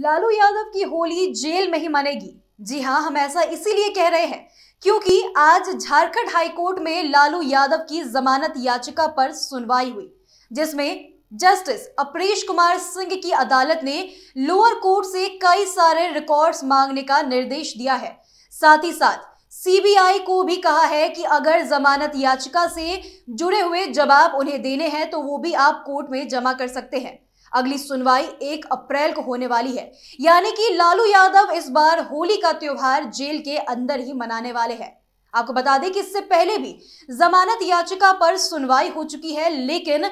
लालू यादव की होली जेल में ही मनेगी जी हाँ हम ऐसा इसीलिए कह रहे हैं क्योंकि आज झारखंड हाईकोर्ट में लालू यादव की जमानत याचिका पर सुनवाई हुई जिसमें जस्टिस अपरेश कुमार सिंह की अदालत ने लोअर कोर्ट से कई सारे रिकॉर्ड्स मांगने का निर्देश दिया है साथ ही साथ सीबीआई को भी कहा है कि अगर जमानत याचिका से जुड़े हुए जवाब उन्हें देने हैं तो वो भी आप कोर्ट में जमा कर सकते हैं अगली सुनवाई एक अप्रैल को होने वाली है यानी कि लालू यादव इस बार होली का त्योहार जेल के अंदर ही मनाने वाले हैं आपको बता दें कि इससे पहले भी जमानत याचिका पर सुनवाई हो चुकी है लेकिन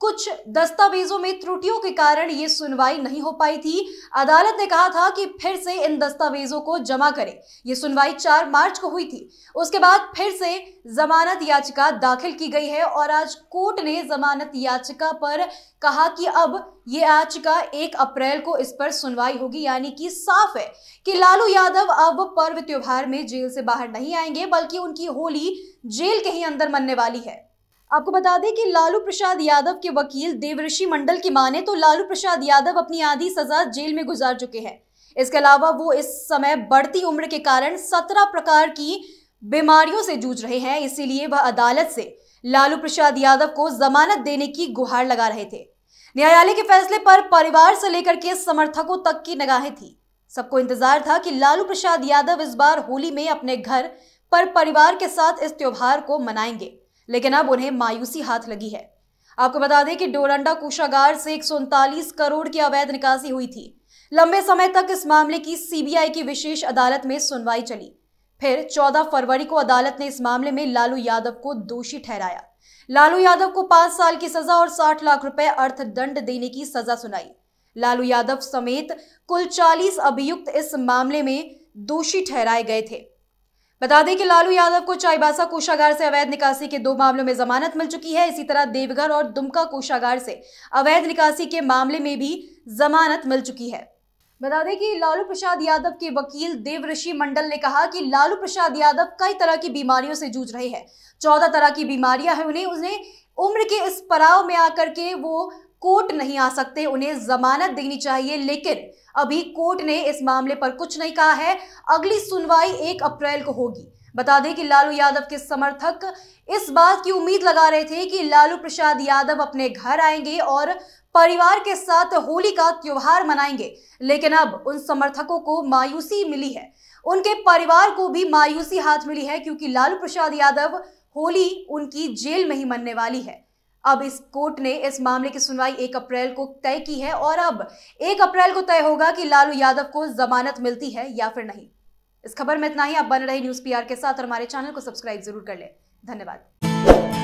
कुछ दस्तावेजों में त्रुटियों के कारण ये सुनवाई नहीं हो पाई थी अदालत ने कहा था कि फिर से इन दस्तावेजों को जमा करें ये सुनवाई 4 मार्च को हुई थी उसके बाद फिर से जमानत याचिका दाखिल की गई है और आज कोर्ट ने जमानत याचिका पर कहा कि अब ये याचिका एक अप्रैल को इस पर सुनवाई होगी यानी कि साफ है कि लालू यादव अब पर्व त्योहार में जेल से बाहर नहीं आएंगे बल्कि उनकी होली जेल के ही अंदर मनने वाली है आपको बता दें कि लालू प्रसाद यादव के वकील देवऋषि मंडल की माने तो लालू प्रसाद यादव अपनी आधी सजा जेल में गुजार चुके हैं इसके अलावा वो इस समय बढ़ती उम्र के कारण सत्रह प्रकार की बीमारियों से जूझ रहे हैं इसीलिए वह अदालत से लालू प्रसाद यादव को जमानत देने की गुहार लगा रहे थे न्यायालय के फैसले पर परिवार से लेकर के समर्थकों तक की निगाहें थी सबको इंतजार था कि लालू प्रसाद यादव इस बार होली में अपने घर पर परिवार के साथ इस त्योहार को मनाएंगे लेकिन अब उन्हें मायूसी हाथ लगी है आपको बता दें कि डोरंडा कोषागार से एक करोड़ की अवैध निकासी हुई थी लंबे समय तक इस मामले की सीबीआई की विशेष अदालत में सुनवाई चली फिर 14 फरवरी को अदालत ने इस मामले में लालू यादव को दोषी ठहराया लालू यादव को पांच साल की सजा और साठ लाख रुपए अर्थदंड देने की सजा सुनाई लालू यादव समेत कुल चालीस अभियुक्त इस मामले में दोषी ठहराए गए थे बता दें कि लालू यादव को चाईबासा कोषागार से अवैध निकासी के दो मामलों में जमानत मिल चुकी है इसी तरह देवघर और दुमका कोषागार से अवैध निकासी के मामले में भी जमानत मिल चुकी है बता दें कि लालू प्रसाद यादव के वकील देवऋषि मंडल ने कहा कि लालू प्रसाद यादव कई तरह की बीमारियों से जूझ रहे हैं चौदह तरह की बीमारियां हैं उन्हें उन्हें उम्र के इस पड़ाव में आकर के वो कोर्ट नहीं आ सकते उन्हें जमानत देनी चाहिए लेकिन अभी कोर्ट ने इस मामले पर कुछ नहीं कहा है अगली सुनवाई एक अप्रैल को होगी बता दें कि लालू यादव के समर्थक इस बात की उम्मीद लगा रहे थे कि लालू प्रसाद यादव अपने घर आएंगे और परिवार के साथ होली का त्योहार मनाएंगे लेकिन अब उन समर्थकों को मायूसी मिली है उनके परिवार को भी मायूसी हाथ मिली है क्योंकि लालू प्रसाद यादव होली उनकी जेल में ही मनने वाली है अब इस कोर्ट ने इस मामले की सुनवाई एक अप्रैल को तय की है और अब एक अप्रैल को तय होगा कि लालू यादव को जमानत मिलती है या फिर नहीं इस खबर में इतना ही आप बन रहे न्यूज पीआर के साथ और हमारे चैनल को सब्सक्राइब जरूर कर ले धन्यवाद